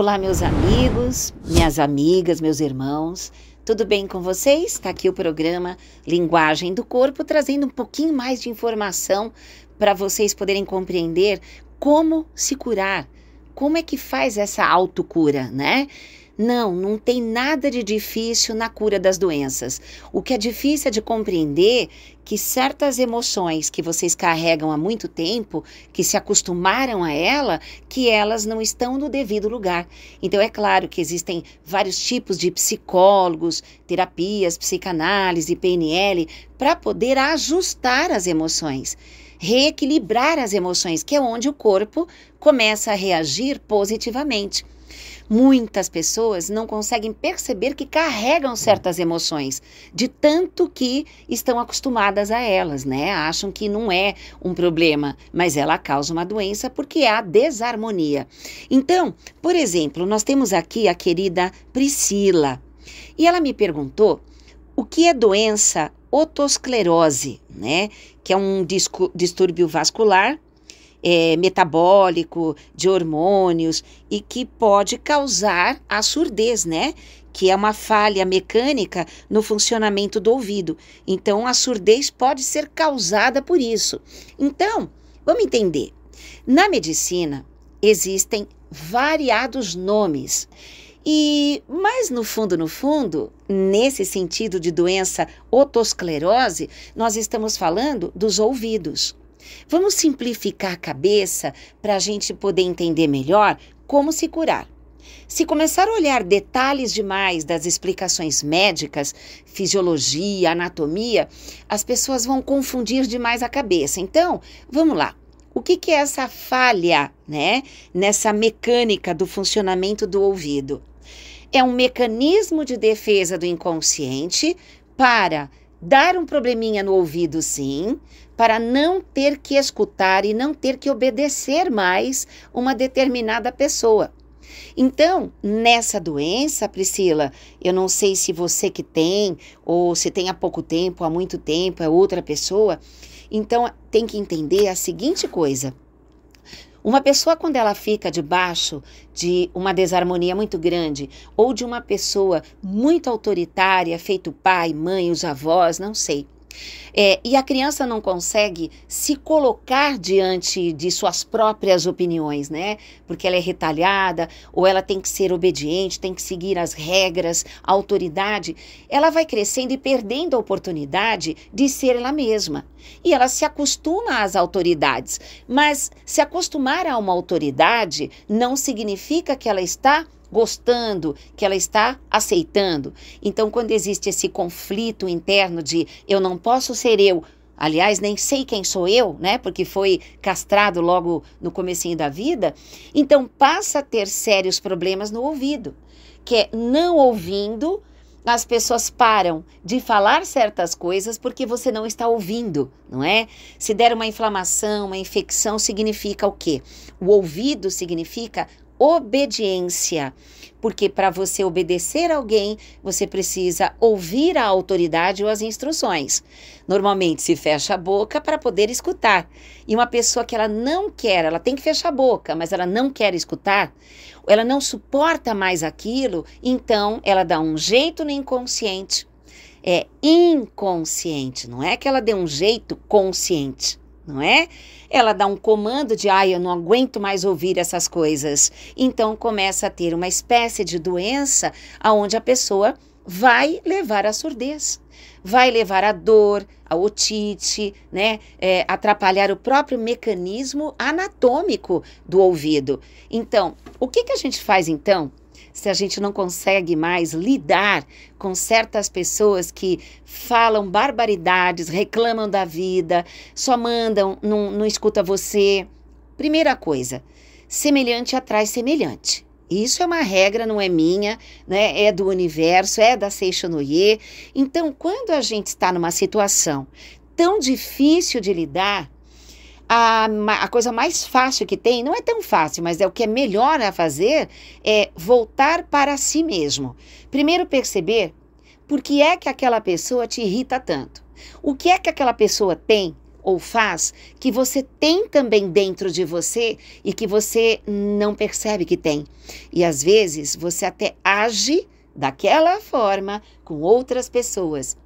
Olá, meus amigos, minhas amigas, meus irmãos. Tudo bem com vocês? Está aqui o programa Linguagem do Corpo, trazendo um pouquinho mais de informação para vocês poderem compreender como se curar. Como é que faz essa autocura, né? Não, não tem nada de difícil na cura das doenças. O que é difícil é de compreender que certas emoções que vocês carregam há muito tempo, que se acostumaram a ela, que elas não estão no devido lugar. Então é claro que existem vários tipos de psicólogos, terapias, psicanálise, PNL, para poder ajustar as emoções reequilibrar as emoções, que é onde o corpo começa a reagir positivamente. Muitas pessoas não conseguem perceber que carregam certas emoções, de tanto que estão acostumadas a elas, né? Acham que não é um problema, mas ela causa uma doença porque há desarmonia. Então, por exemplo, nós temos aqui a querida Priscila e ela me perguntou o que é doença otosclerose, né? Que é um distúrbio vascular é, metabólico, de hormônios, e que pode causar a surdez, né? que é uma falha mecânica no funcionamento do ouvido. Então, a surdez pode ser causada por isso. Então, vamos entender. Na medicina, existem variados nomes. E, mas no fundo, no fundo, nesse sentido de doença otosclerose, nós estamos falando dos ouvidos. Vamos simplificar a cabeça para a gente poder entender melhor como se curar. Se começar a olhar detalhes demais das explicações médicas, fisiologia, anatomia, as pessoas vão confundir demais a cabeça. Então, vamos lá. O que, que é essa falha, né? Nessa mecânica do funcionamento do ouvido? É um mecanismo de defesa do inconsciente para dar um probleminha no ouvido, sim, para não ter que escutar e não ter que obedecer mais uma determinada pessoa. Então, nessa doença, Priscila, eu não sei se você que tem, ou se tem há pouco tempo, há muito tempo, é outra pessoa. Então, tem que entender a seguinte coisa. Uma pessoa, quando ela fica debaixo de uma desarmonia muito grande, ou de uma pessoa muito autoritária, feito pai, mãe, os avós, não sei é, e a criança não consegue se colocar diante de suas próprias opiniões, né? Porque ela é retalhada, ou ela tem que ser obediente, tem que seguir as regras, a autoridade. Ela vai crescendo e perdendo a oportunidade de ser ela mesma. E ela se acostuma às autoridades. Mas se acostumar a uma autoridade não significa que ela está gostando, que ela está aceitando. Então, quando existe esse conflito interno de eu não posso ser eu, aliás, nem sei quem sou eu, né? Porque foi castrado logo no comecinho da vida, então passa a ter sérios problemas no ouvido, que é não ouvindo, as pessoas param de falar certas coisas porque você não está ouvindo, não é? Se der uma inflamação, uma infecção, significa o quê? O ouvido significa obediência. Porque para você obedecer alguém, você precisa ouvir a autoridade ou as instruções. Normalmente se fecha a boca para poder escutar. E uma pessoa que ela não quer, ela tem que fechar a boca, mas ela não quer escutar, ela não suporta mais aquilo, então ela dá um jeito no inconsciente. É inconsciente, não é que ela dê um jeito consciente não é? Ela dá um comando de, ai, ah, eu não aguento mais ouvir essas coisas. Então começa a ter uma espécie de doença aonde a pessoa vai levar à surdez, vai levar à dor, à otite, né? É, atrapalhar o próprio mecanismo anatômico do ouvido. Então, o que, que a gente faz então se a gente não consegue mais lidar com certas pessoas que falam barbaridades, reclamam da vida, só mandam, não, não escuta você. Primeira coisa, semelhante atrai semelhante. Isso é uma regra, não é minha, né? é do universo, é da Seishonoye. Então, quando a gente está numa situação tão difícil de lidar, a, a coisa mais fácil que tem, não é tão fácil, mas é o que é melhor a fazer, é voltar para si mesmo. Primeiro perceber por que é que aquela pessoa te irrita tanto. O que é que aquela pessoa tem ou faz que você tem também dentro de você e que você não percebe que tem. E às vezes você até age daquela forma com outras pessoas,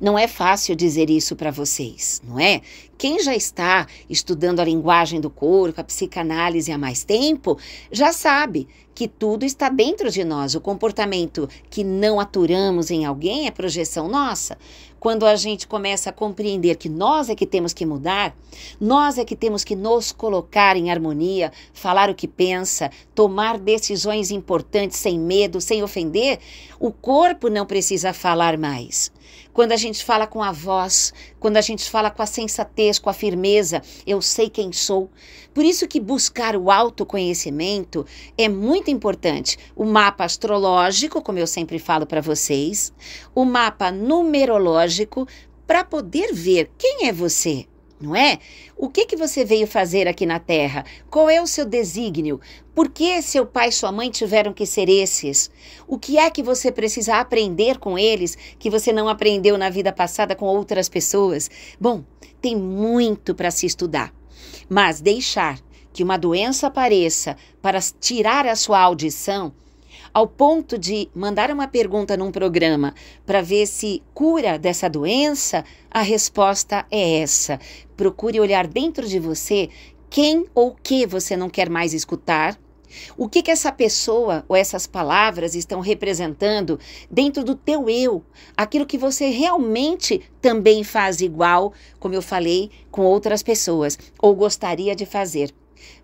não é fácil dizer isso para vocês, não é? Quem já está estudando a linguagem do corpo, a psicanálise há mais tempo, já sabe que tudo está dentro de nós. O comportamento que não aturamos em alguém é projeção nossa. Quando a gente começa a compreender que nós é que temos que mudar, nós é que temos que nos colocar em harmonia, falar o que pensa, tomar decisões importantes sem medo, sem ofender, o corpo não precisa falar mais. Quando a gente fala com a voz, quando a gente fala com a sensatez, com a firmeza, eu sei quem sou. Por isso que buscar o autoconhecimento é muito importante. O mapa astrológico, como eu sempre falo para vocês, o mapa numerológico para poder ver quem é você não é? O que que você veio fazer aqui na Terra? Qual é o seu desígnio? Por que seu pai e sua mãe tiveram que ser esses? O que é que você precisa aprender com eles que você não aprendeu na vida passada com outras pessoas? Bom, tem muito para se estudar, mas deixar que uma doença apareça para tirar a sua audição ao ponto de mandar uma pergunta num programa para ver se cura dessa doença, a resposta é essa. Procure olhar dentro de você quem ou que você não quer mais escutar. O que, que essa pessoa ou essas palavras estão representando dentro do teu eu? Aquilo que você realmente também faz igual, como eu falei, com outras pessoas, ou gostaria de fazer.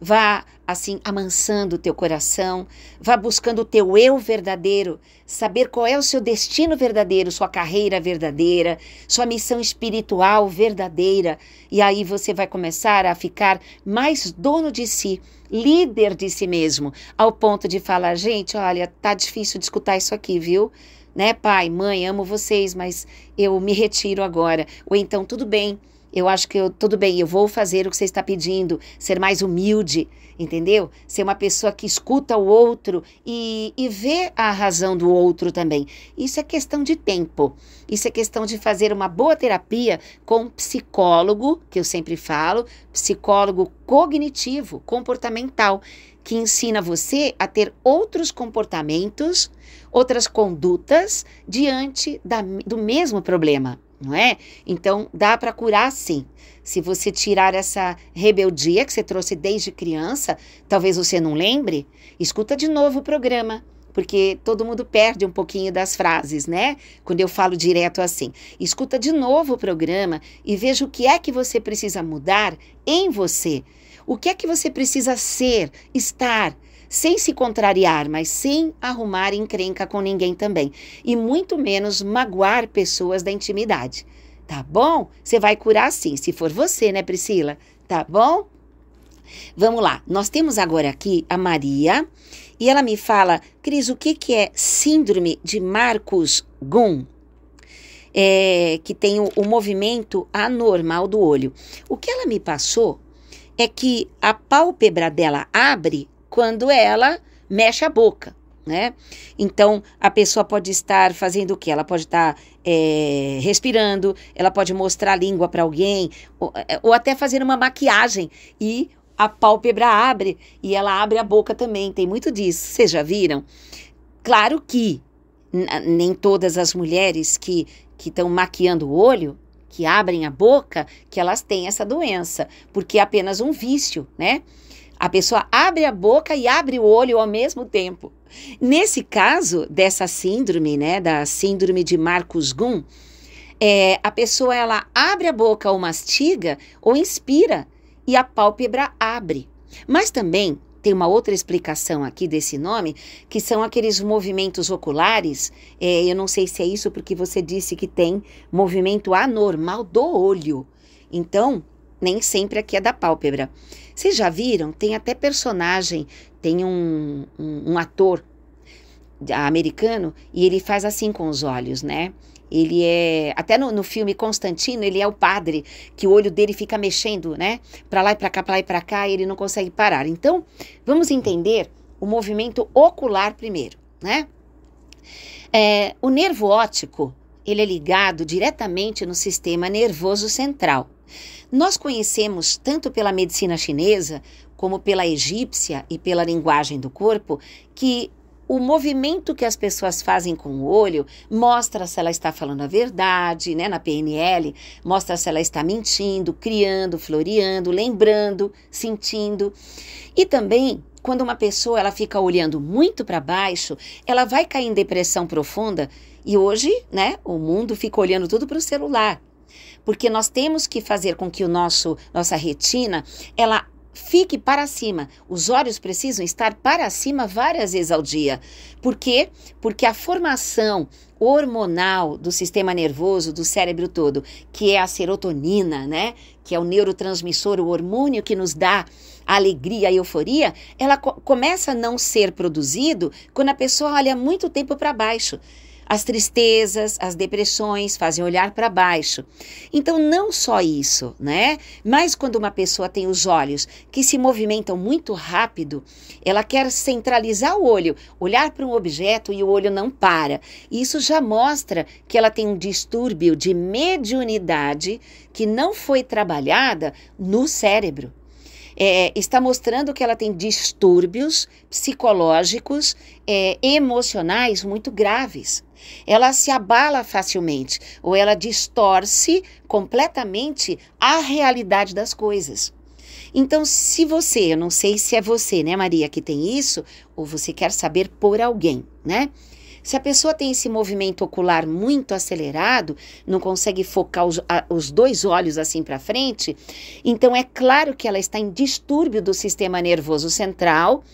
Vá assim amansando o teu coração, vá buscando o teu eu verdadeiro, saber qual é o seu destino verdadeiro, sua carreira verdadeira, sua missão espiritual verdadeira, e aí você vai começar a ficar mais dono de si, líder de si mesmo, ao ponto de falar, gente, olha, tá difícil de escutar isso aqui, viu? Né, pai, mãe, amo vocês, mas eu me retiro agora. Ou então, tudo bem, eu acho que eu, tudo bem, eu vou fazer o que você está pedindo, ser mais humilde, entendeu? Ser uma pessoa que escuta o outro e, e vê a razão do outro também. Isso é questão de tempo. Isso é questão de fazer uma boa terapia com um psicólogo, que eu sempre falo, psicólogo cognitivo, comportamental, que ensina você a ter outros comportamentos, outras condutas diante da, do mesmo problema não é? Então dá para curar sim. Se você tirar essa rebeldia que você trouxe desde criança, talvez você não lembre, escuta de novo o programa. Porque todo mundo perde um pouquinho das frases, né? Quando eu falo direto assim. Escuta de novo o programa e veja o que é que você precisa mudar em você. O que é que você precisa ser, estar, sem se contrariar, mas sem arrumar encrenca com ninguém também, e muito menos magoar pessoas da intimidade. Tá bom? Você vai curar sim, se for você, né, Priscila? Tá bom? Vamos lá, nós temos agora aqui a Maria e ela me fala, Cris, o que, que é síndrome de Marcos Gum, É, que tem o, o movimento anormal do olho. O que ela me passou é que a pálpebra dela abre quando ela mexe a boca, né? Então, a pessoa pode estar fazendo o que? Ela pode estar é, respirando, ela pode mostrar a língua para alguém, ou, eh, ou até fazer uma maquiagem e a pálpebra abre e ela abre a boca também. Tem muito disso, vocês já viram? Claro que nem todas as mulheres que estão maquiando o olho que abrem a boca, que elas têm essa doença, porque é apenas um vício, né? A pessoa abre a boca e abre o olho ao mesmo tempo. Nesse caso dessa síndrome, né, da síndrome de Marcus Gunn, é, a pessoa ela abre a boca ou mastiga ou inspira e a pálpebra abre. Mas também tem uma outra explicação aqui desse nome, que são aqueles movimentos oculares. É, eu não sei se é isso porque você disse que tem movimento anormal do olho. Então, nem sempre aqui é da pálpebra. Vocês já viram? Tem até personagem, tem um, um, um ator americano e ele faz assim com os olhos, né? Ele é. Até no, no, filme Constantino, ele é o padre, que o olho dele fica mexendo, né? Pra lá e pra cá, pra lá e pra cá, e ele não consegue parar. Então, vamos entender o movimento ocular primeiro, né? É, o nervo óptico, ele é ligado diretamente no sistema nervoso central. Nós conhecemos, tanto pela medicina chinesa, como pela egípcia e pela linguagem do corpo, que o movimento que as pessoas fazem com o olho mostra se ela está falando a verdade, né? Na PNL, mostra se ela está mentindo, criando, floreando, lembrando, sentindo. E também, quando uma pessoa ela fica olhando muito para baixo, ela vai cair em depressão profunda. E hoje, né, o mundo fica olhando tudo para o celular porque nós temos que fazer com que o nosso nossa retina ela fique para cima. Os olhos precisam estar para cima várias vezes ao dia. Por quê? Porque a formação hormonal do sistema nervoso do cérebro todo, que é a serotonina, né? Que é o neurotransmissor, o hormônio que nos dá a alegria, a euforia, ela co começa a não ser produzido quando a pessoa olha muito tempo para baixo. As tristezas, as depressões fazem olhar para baixo. Então, não só isso, né? Mas quando uma pessoa tem os olhos que se movimentam muito rápido, ela quer centralizar o olho, olhar para um objeto e o olho não para. Isso já mostra que ela tem um distúrbio de mediunidade que não foi trabalhada no cérebro é, está mostrando que ela tem distúrbios psicológicos, é, emocionais muito graves. Ela se abala facilmente ou ela distorce completamente a realidade das coisas. Então, se você, eu não sei se é você, né, Maria, que tem isso, ou você quer saber por alguém, né? Se a pessoa tem esse movimento ocular muito acelerado, não consegue focar os, a, os dois olhos assim para frente, então é claro que ela está em distúrbio do sistema nervoso central.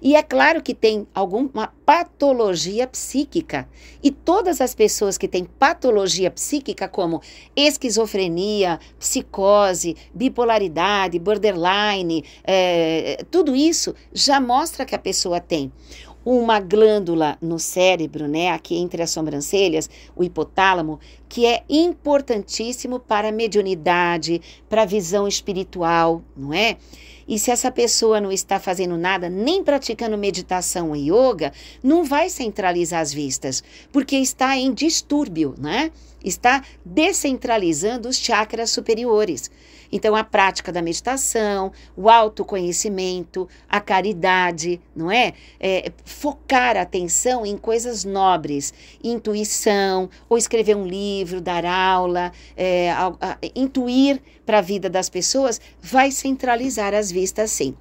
E é claro que tem alguma patologia psíquica. E todas as pessoas que têm patologia psíquica, como esquizofrenia, psicose, bipolaridade, borderline, é, tudo isso já mostra que a pessoa tem uma glândula no cérebro, né, aqui entre as sobrancelhas, o hipotálamo, que é importantíssimo para a mediunidade, para a visão espiritual, não é? E se essa pessoa não está fazendo nada, nem praticando meditação e yoga, não vai centralizar as vistas, porque está em distúrbio, né? está descentralizando os chakras superiores. Então, a prática da meditação, o autoconhecimento, a caridade, não é? é? focar a atenção em coisas nobres, intuição, ou escrever um livro, dar aula, é, a, a, intuir para a vida das pessoas, vai centralizar as vistas, sim.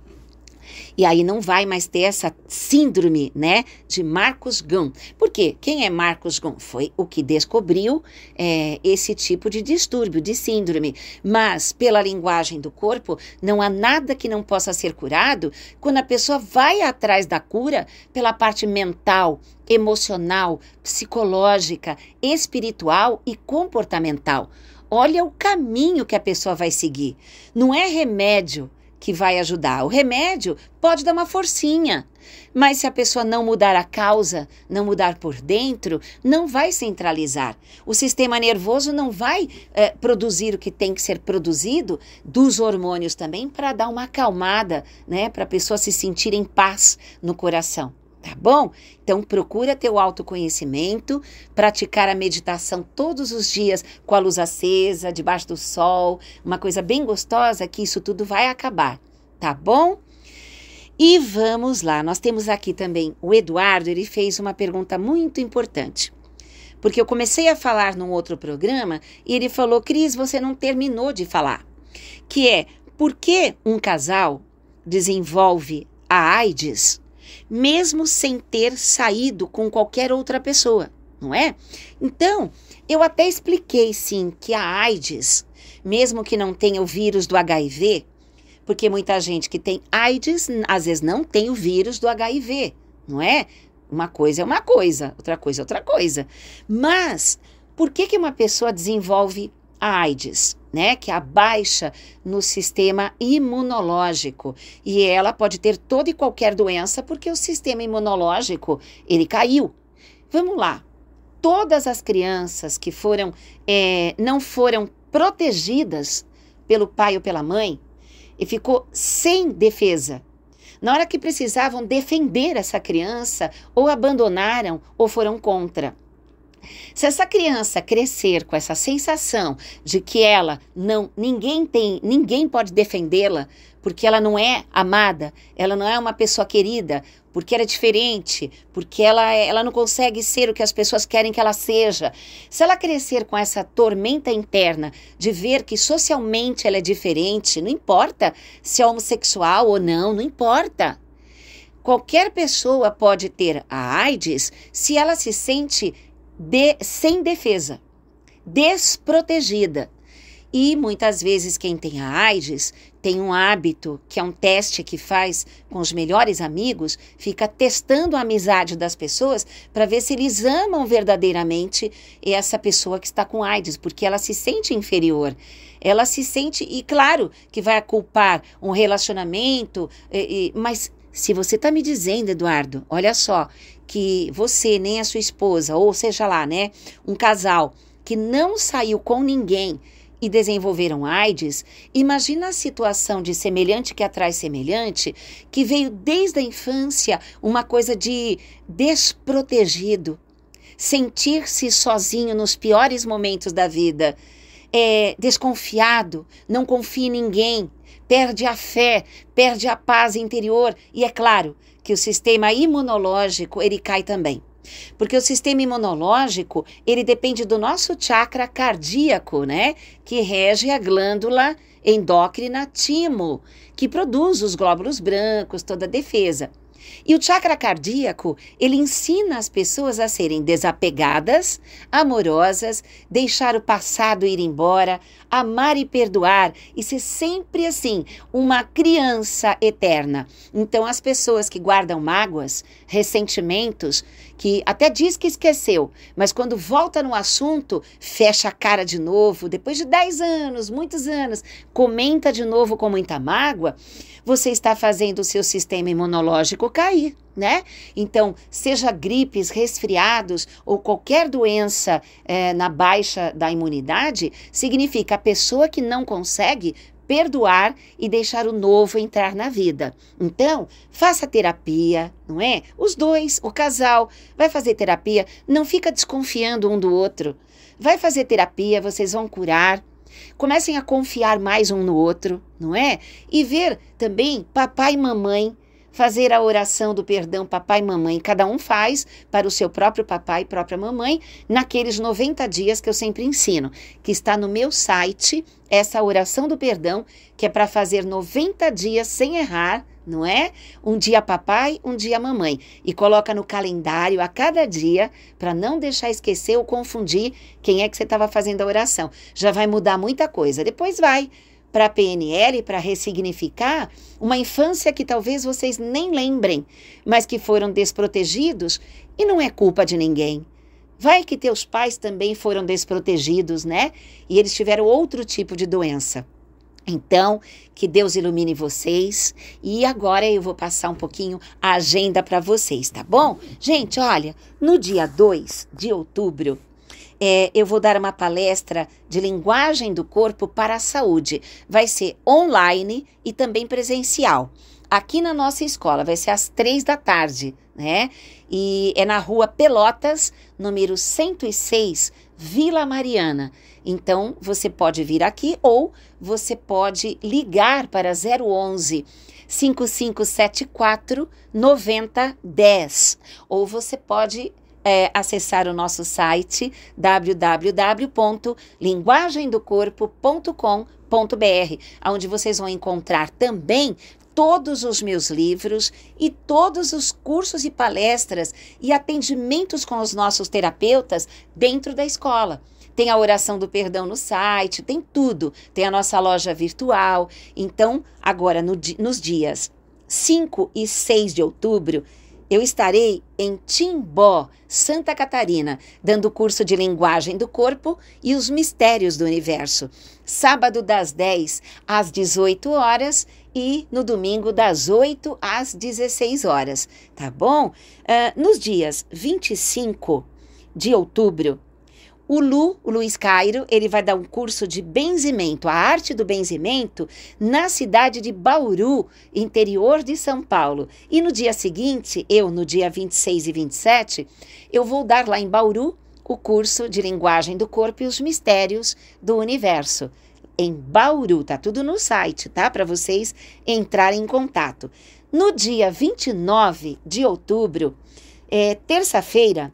E aí não vai mais ter essa síndrome, né, de Marcos Gunn. Por quê? Quem é Marcos Gunn? Foi o que descobriu é, esse tipo de distúrbio, de síndrome. Mas, pela linguagem do corpo, não há nada que não possa ser curado quando a pessoa vai atrás da cura pela parte mental, emocional, psicológica, espiritual e comportamental. Olha o caminho que a pessoa vai seguir. Não é remédio, que vai ajudar. O remédio pode dar uma forcinha, mas se a pessoa não mudar a causa, não mudar por dentro, não vai centralizar. O sistema nervoso não vai é, produzir o que tem que ser produzido dos hormônios também para dar uma acalmada, né, para a pessoa se sentir em paz no coração tá bom? Então procura ter o autoconhecimento, praticar a meditação todos os dias com a luz acesa, debaixo do sol, uma coisa bem gostosa que isso tudo vai acabar, tá bom? E vamos lá, nós temos aqui também o Eduardo, ele fez uma pergunta muito importante. Porque eu comecei a falar num outro programa e ele falou: Cris, você não terminou de falar. Que é por que um casal desenvolve a AIDS mesmo sem ter saído com qualquer outra pessoa, não é? Então, eu até expliquei sim que a AIDS, mesmo que não tenha o vírus do HIV, porque muita gente que tem AIDS às vezes não tem o vírus do HIV, não é? Uma coisa é uma coisa, outra coisa é outra coisa. Mas por que, que uma pessoa desenvolve a AIDS? né? Que é a baixa no sistema imunológico. E ela pode ter toda e qualquer doença porque o sistema imunológico ele caiu. Vamos lá. Todas as crianças que foram é, não foram protegidas pelo pai ou pela mãe e ficou sem defesa. Na hora que precisavam defender essa criança, ou abandonaram ou foram contra. Se essa criança crescer com essa sensação de que ela não ninguém tem, ninguém pode defendê-la, porque ela não é amada, ela não é uma pessoa querida, porque ela é diferente, porque ela, ela não consegue ser o que as pessoas querem que ela seja. Se ela crescer com essa tormenta interna de ver que socialmente ela é diferente, não importa se é homossexual ou não, não importa. Qualquer pessoa pode ter a AIDS se ela se sente de, sem defesa, desprotegida. E muitas vezes quem tem a AIDS tem um hábito, que é um teste que faz com os melhores amigos, fica testando a amizade das pessoas para ver se eles amam verdadeiramente essa pessoa que está com AIDS, porque ela se sente inferior. Ela se sente, e claro que vai culpar um relacionamento, eh, eh, mas se você está me dizendo, Eduardo, olha só, que você nem a sua esposa, ou seja lá, né, um casal que não saiu com ninguém e desenvolveram AIDS, imagina a situação de semelhante que atrai semelhante, que veio desde a infância uma coisa de desprotegido, sentir-se sozinho nos piores momentos da vida, é, desconfiado, não confia em ninguém, perde a fé, perde a paz interior e é claro que o sistema imunológico ele cai também. Porque o sistema imunológico, ele depende do nosso chakra cardíaco, né, que rege a glândula endócrina timo, que produz os glóbulos brancos, toda a defesa. E o chakra cardíaco, ele ensina as pessoas a serem desapegadas, amorosas, deixar o passado ir embora, amar e perdoar e ser sempre assim, uma criança eterna. Então as pessoas que guardam mágoas, ressentimentos que até diz que esqueceu, mas quando volta no assunto, fecha a cara de novo, depois de 10 anos, muitos anos, comenta de novo com muita mágoa, você está fazendo o seu sistema imunológico cair. Né? Então, seja gripes, resfriados ou qualquer doença é, na baixa da imunidade, significa a pessoa que não consegue perdoar e deixar o novo entrar na vida. Então, faça terapia, não é? Os dois, o casal, vai fazer terapia, não fica desconfiando um do outro. Vai fazer terapia, vocês vão curar. Comecem a confiar mais um no outro, não é? E ver também papai e mamãe fazer a oração do perdão papai e mamãe. Cada um faz para o seu próprio papai e própria mamãe naqueles 90 dias que eu sempre ensino, que está no meu site, essa oração do perdão, que é para fazer 90 dias sem errar, não é? Um dia papai, um dia mamãe. E coloca no calendário a cada dia para não deixar esquecer ou confundir quem é que você estava fazendo a oração. Já vai mudar muita coisa. Depois vai para a PNL, para ressignificar uma infância que talvez vocês nem lembrem, mas que foram desprotegidos e não é culpa de ninguém. Vai que teus pais também foram desprotegidos, né? E eles tiveram outro tipo de doença. Então, que Deus ilumine vocês. E agora eu vou passar um pouquinho a agenda para vocês, tá bom? Gente, olha, no dia 2 de outubro é, eu vou dar uma palestra de linguagem do corpo para a saúde. Vai ser online e também presencial. Aqui na nossa escola, vai ser às três da tarde, né? E é na rua Pelotas, número 106, Vila Mariana. Então, você pode vir aqui ou você pode ligar para 011 5574 9010. Ou você pode é, acessar o nosso site www.linguagemdocorpo.com.br, onde vocês vão encontrar também todos os meus livros e todos os cursos e palestras e atendimentos com os nossos terapeutas dentro da escola. Tem a oração do perdão no site, tem tudo. Tem a nossa loja virtual. Então, agora no, nos dias 5 e 6 de outubro, eu estarei em Timbó, Santa Catarina, dando curso de Linguagem do Corpo e os Mistérios do Universo. Sábado das 10 às 18 horas e no domingo das 8 às 16 horas, tá bom? Uh, nos dias 25 de outubro o Lu, o Luiz Cairo, ele vai dar um curso de benzimento, a arte do benzimento, na cidade de Bauru, interior de São Paulo. E no dia seguinte, eu, no dia 26 e 27, eu vou dar lá em Bauru o curso de linguagem do corpo e os mistérios do universo. Em Bauru, tá tudo no site, tá? Para vocês entrarem em contato. No dia 29 de outubro, é, terça-feira,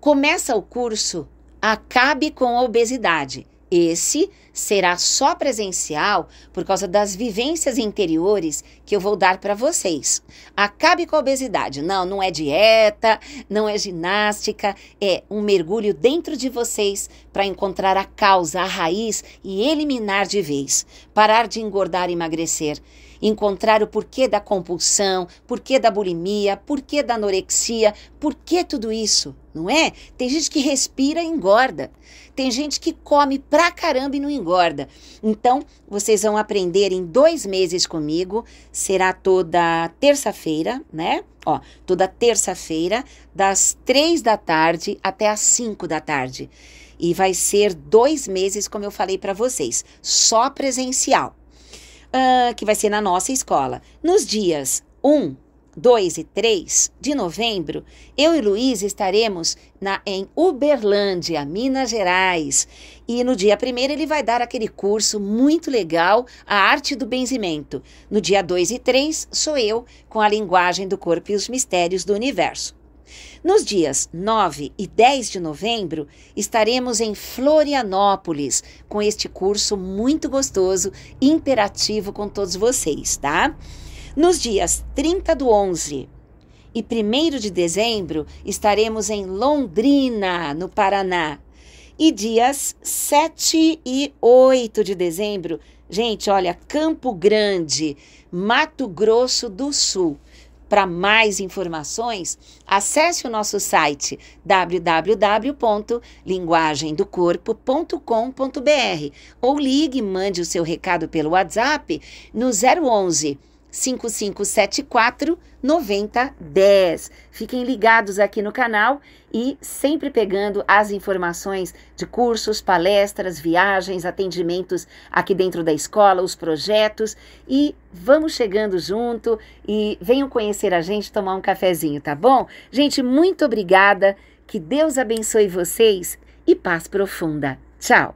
começa o curso Acabe com a obesidade. Esse será só presencial por causa das vivências interiores que eu vou dar para vocês. Acabe com a obesidade. Não, não é dieta, não é ginástica, é um mergulho dentro de vocês para encontrar a causa, a raiz e eliminar de vez. Parar de engordar e emagrecer encontrar o porquê da compulsão, porquê da bulimia, porquê da anorexia, porquê tudo isso, não é? Tem gente que respira e engorda. Tem gente que come pra caramba e não engorda. Então, vocês vão aprender em dois meses comigo. Será toda terça-feira, né? Ó, toda terça-feira, das três da tarde até as cinco da tarde. E vai ser dois meses, como eu falei para vocês, só presencial uh, que vai ser na nossa escola. Nos dias 1, 2 e 3 de novembro, eu e Luiz estaremos na, em Uberlândia, Minas Gerais. E no dia 1 ele vai dar aquele curso muito legal, A Arte do Benzimento. No dia 2 e 3 sou eu com a linguagem do corpo e os mistérios do universo. Nos dias 9 e 10 de novembro, estaremos em Florianópolis com este curso muito gostoso, imperativo com todos vocês, tá? Nos dias 30 do 11 e 1 de dezembro, estaremos em Londrina, no Paraná. E dias 7 e 8 de dezembro, gente, olha, Campo Grande, Mato Grosso do Sul. Para mais informações, acesse o nosso site www.linguagemdocorpo.com.br ou ligue e mande o seu recado pelo WhatsApp no 011 5574 9010. Fiquem ligados aqui no canal e sempre pegando as informações de cursos, palestras, viagens, atendimentos aqui dentro da escola, os projetos e vamos chegando junto e venham conhecer a gente, tomar um cafezinho, tá bom? Gente, muito obrigada. Que Deus abençoe vocês e paz profunda. Tchau.